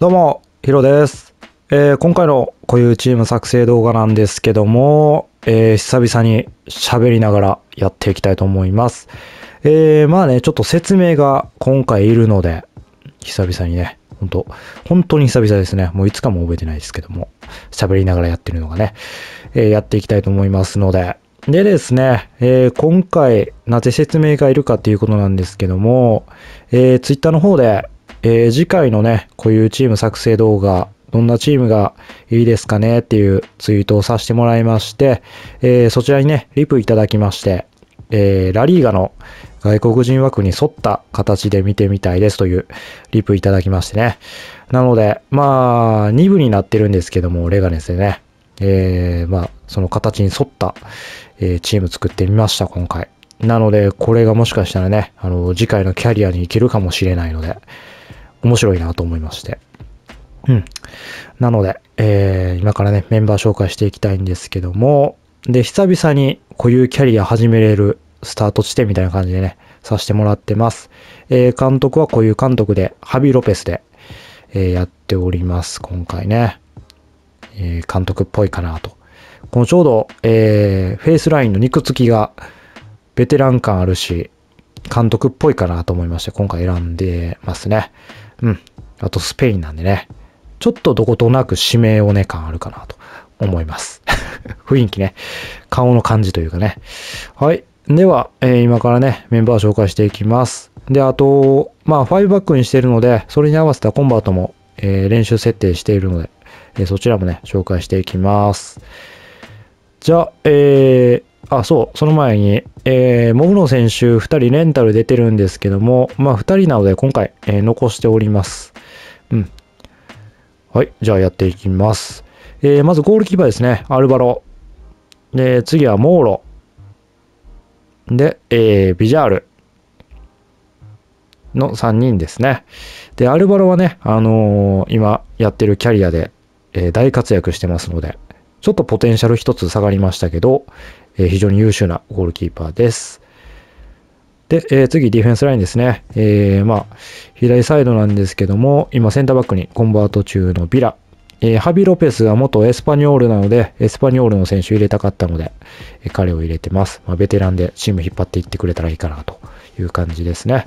どうも、ヒロです。えー、今回の固有チーム作成動画なんですけども、えー、久々に喋りながらやっていきたいと思います。えー、まあね、ちょっと説明が今回いるので、久々にね、本当本当に久々ですね。もういつかも覚えてないですけども、喋りながらやってるのがね、えー、やっていきたいと思いますので。でですね、えー、今回、なぜ説明がいるかっていうことなんですけども、えー、ツイッターの方で、えー、次回のね、こういうチーム作成動画、どんなチームがいいですかねっていうツイートをさせてもらいまして、えー、そちらにね、リプいただきまして、えー、ラリーガの、外国人枠に沿った形で見てみたいですというリプいただきましてね。なので、まあ、2部になってるんですけども、レガネスでね。えー、まあ、その形に沿った、えー、チーム作ってみました、今回。なので、これがもしかしたらね、あの、次回のキャリアに行けるかもしれないので、面白いなと思いまして。うん。なので、えー、今からね、メンバー紹介していきたいんですけども、で、久々に固有キャリア始めれるスタート地点みたいな感じでね、させてもらってます。えー、監督はこういう監督で、ハビ・ロペスで、えー、やっております、今回ね。えー、監督っぽいかなと。このちょうど、えー、フェイスラインの肉付きが、ベテラン感あるし、監督っぽいかなと思いまして、今回選んでますね。うん。あとスペインなんでね、ちょっとどことなく指名をね、感あるかなと思います。雰囲気ね、顔の感じというかね。はい。では、えー、今からね、メンバー紹介していきます。で、あと、まあ、5バックにしているので、それに合わせたコンバートも、えー、練習設定しているので、えー、そちらもね、紹介していきます。じゃあ、えー、あ、そう、その前に、えー、モグロ選手2人レンタル出てるんですけども、まあ、2人なので今回、えー、残しております。うん。はい、じゃあやっていきます。えー、まずゴールキーパーですね、アルバロ。で、次はモーロ。で、えー、ビジャールの3人ですね。で、アルバロはね、あのー、今やってるキャリアで、えー、大活躍してますので、ちょっとポテンシャル一つ下がりましたけど、えー、非常に優秀なゴールキーパーです。で、えー、次、ディフェンスラインですね。えー、まあ、左サイドなんですけども、今、センターバックにコンバート中のビラ、えー、ハビ・ロペスが元エスパニョールなので、エスパニョールの選手入れたかったので、えー、彼を入れてます。まあ、ベテランでチーム引っ張っていってくれたらいいかなという感じですね。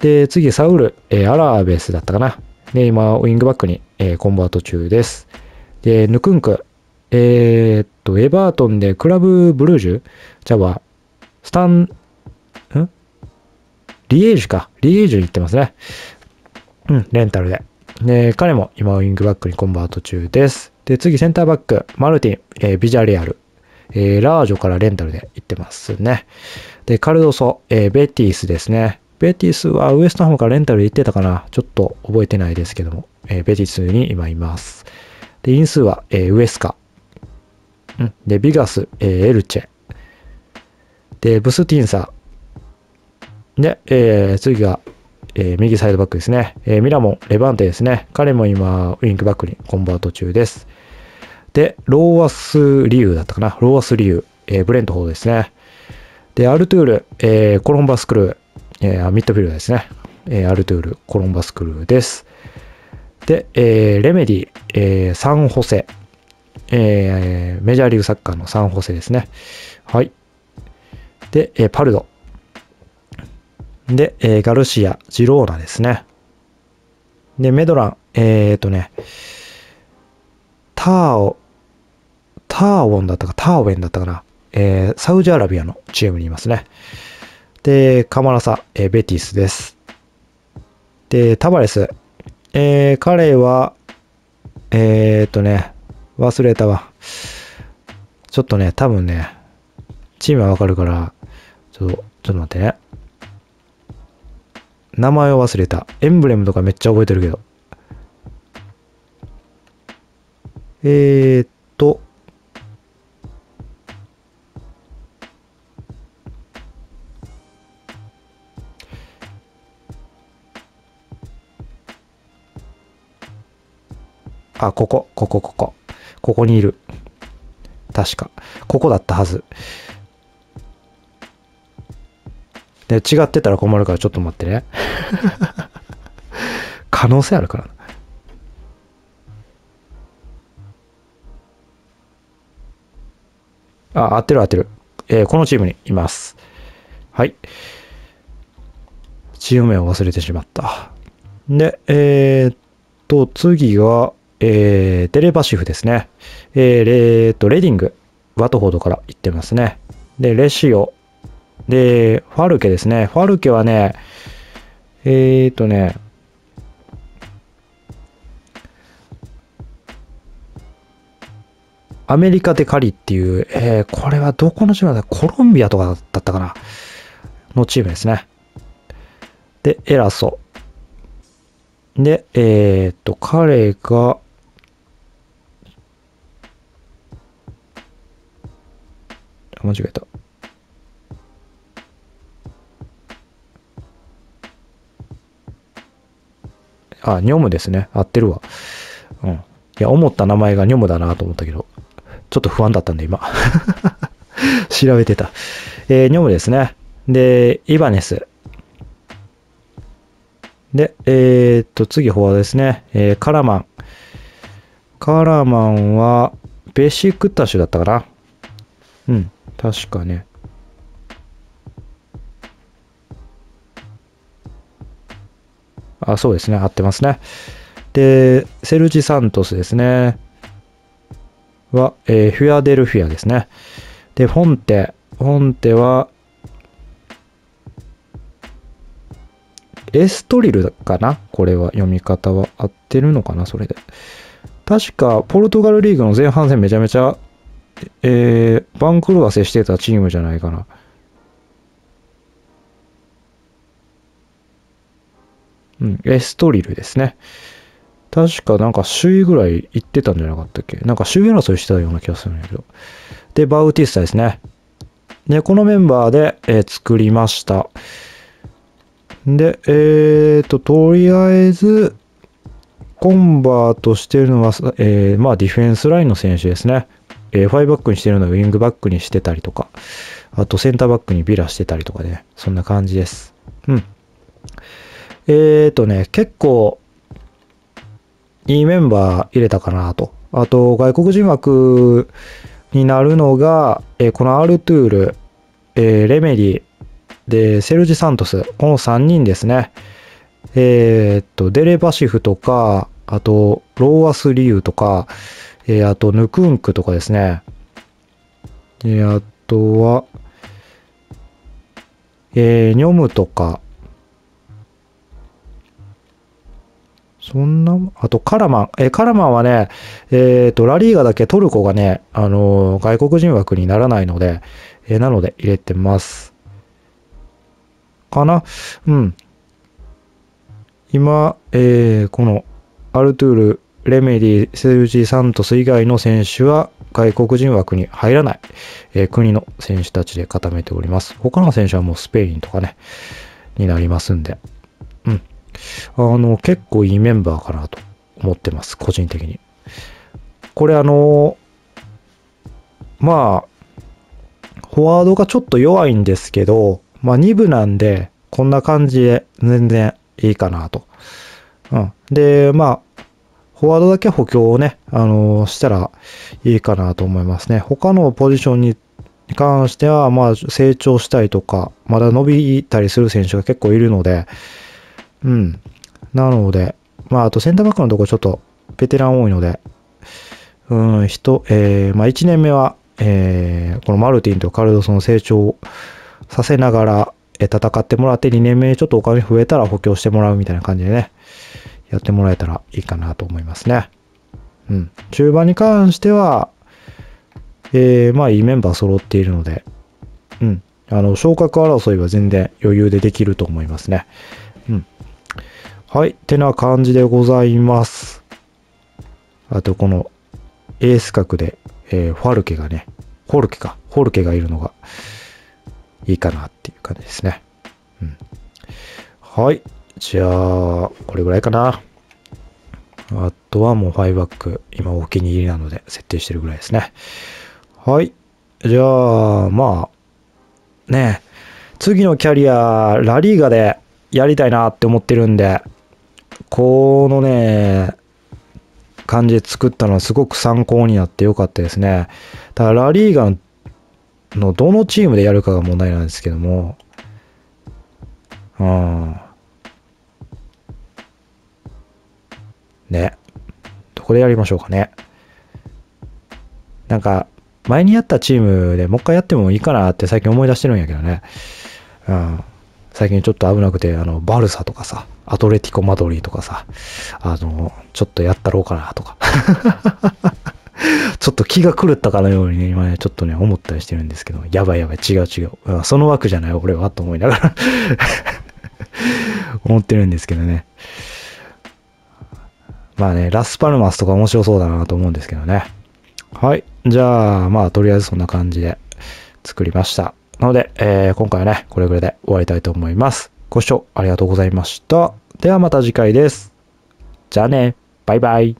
で、次、サウル、えー、アラーベースだったかな。で、今、ウィングバックに、えー、コンバート中です。で、ヌクンク、えー、っと、エバートンでクラブブルージュじゃあ、スタン、んリエージュか。リエージュ行ってますね。うん、レンタルで。ね、彼も今ウィングバックにコンバート中です。で、次センターバック、マルティン、えー、ビジャレアル、えー、ラージョからレンタルで行ってますね。で、カルドソ、えー、ベティスですね。ベティスはウエストハムからレンタルで行ってたかなちょっと覚えてないですけども、えー、ベティスに今います。で、因数は、えー、ウエスカ。うん。で、ビガス、えー、エルチェ。で、ブスティンサ。で、えー、次が、えー、右サイドバックですね。えー、ミラモン、レバンテですね。彼も今、ウィンクバックにコンバート中です。で、ローアス・リュウだったかな。ローアス・リュウ、えー、ブレントホーですね。で、アルトゥール、えー、コロンバスクルー、えー、ミッドフィルダーですね。えー、アルトゥール、コロンバスクルーです。で、えー、レメディ、えー、サンホセ、えー、メジャーリーグサッカーのサンホセですね。はい。で、えー、パルド、で、えー、ガルシア、ジローナですね。で、メドラン、えー、とね、ターオ、ターオンだったか、ターウェンだったかな。えー、サウジアラビアのチームにいますね。で、カマラサ、えー、ベティスです。で、タバレス。えー、彼は、えー、っとね、忘れたわ。ちょっとね、多分ね、チームはわかるから、ちょ、ちょっと待ってね。名前を忘れた。エンブレムとかめっちゃ覚えてるけど。えー、っと。あ、ここ、ここ、ここ。ここにいる。確か。ここだったはず。で、違ってたら困るからちょっと待ってね。可能性あるからな。あ、合ってる合ってる。えー、このチームにいます。はい。チーム名を忘れてしまった。で、えー、っと、次が、えー、レパシフですね。えー、えー、っと、レディング、ワトフォードから行ってますね。で、レシオ、で、ファルケですね。ファルケはね、えー、っとね、アメリカデカリっていう、えー、これはどこのチームだコロンビアとかだったかなのチームですね。で、エラソ。で、えー、っと、彼が、間違えた。あ、ニョムですね。合ってるわ。うん。いや、思った名前がニョムだなと思ったけど、ちょっと不安だったんで、今。調べてた。えー、ニョムですね。で、イバネス。で、えー、っと、次、フォアですね。えー、カラマン。カラマンは、ベーシックタッシュだったかなうん。確かね。あ、そうですね、合ってますね。で、セルジ・サントスですね。は、えー、フィアデルフィアですね。で、フォンテ。フォンテは、エストリルかなこれは読み方は合ってるのかなそれで。確か、ポルトガルリーグの前半戦めちゃめちゃ、えー、番狂わせしてたチームじゃないかな。うん、エストリルですね。確かなんか首位ぐらい行ってたんじゃなかったっけなんか首位争いしてたような気がするんだけど。で、バウティスタですね。で、このメンバーで、えー、作りました。で、えっ、ー、と、とりあえず、コンバートしてるのは、えー、まあディフェンスラインの選手ですね。えー、イバックにしてるのはウィングバックにしてたりとか、あとセンターバックにビラしてたりとかね、そんな感じです。うん。えっ、ー、とね、結構、いいメンバー入れたかなと。あと、外国人枠になるのが、えー、このアルトゥール、えー、レメリー、で、セルジ・サントス、この3人ですね。えー、っと、デレバシフとか、あと、ローアス・リュウとか、えー、あと、ヌクンクとかですね。えー、あとは、えー、ニョムとか、そんな、あとカラマン。え、カラマンはね、えっ、ー、と、ラリーガだけトルコがね、あのー、外国人枠にならないので、えー、なので入れてます。かなうん。今、えー、この、アルトゥール、レメディ、セルジー・サントス以外の選手は外国人枠に入らない、えー、国の選手たちで固めております。他の選手はもうスペインとかね、になりますんで。あの、結構いいメンバーかなと思ってます、個人的に。これあの、まあ、フォワードがちょっと弱いんですけど、まあ2部なんで、こんな感じで全然いいかなと。うん。で、まあ、フォワードだけ補強をね、あのー、したらいいかなと思いますね。他のポジションに関しては、まあ、成長したりとか、まだ伸びたりする選手が結構いるので、うん。なので、まあ、あとセンターバックのとこちょっとベテラン多いので、うん、人、えー、まあ、1年目は、えー、このマルティンとカルドソの成長させながら、えー、戦ってもらって、2年目ちょっとお金増えたら補強してもらうみたいな感じでね、やってもらえたらいいかなと思いますね。うん。中盤に関しては、えー、まあ、いいメンバー揃っているので、うん。あの、昇格争いは全然余裕でできると思いますね。うん。はい。ってな感じでございます。あと、この、エース角で、えー、ファルケがね、ホルケか、ホルケがいるのが、いいかなっていう感じですね。うん。はい。じゃあ、これぐらいかな。あとはもう5バック、今お気に入りなので設定してるぐらいですね。はい。じゃあ、まあ、ね、次のキャリア、ラリーガで、やりたいなって思ってるんで、このね、感じで作ったのはすごく参考になってよかったですね。ただラリーガンのどのチームでやるかが問題なんですけども、うん。ね。どこでやりましょうかね。なんか、前にやったチームでもう一回やってもいいかなって最近思い出してるんやけどね。うん。最近ちょっと危なくて、あの、バルサとかさ、アトレティコ・マドリーとかさ、あの、ちょっとやったろうかなとか。ちょっと気が狂ったかのようにね、今ね、ちょっとね、思ったりしてるんですけど、やばいやばい、違う違う。その枠じゃない、俺は、と思いながら 思ってるんですけどね。まあね、ラスパルマスとか面白そうだなと思うんですけどね。はい。じゃあ、まあ、とりあえずそんな感じで作りました。なので、えー、今回はね、これぐらいで終わりたいと思います。ご視聴ありがとうございました。ではまた次回です。じゃあね、バイバイ。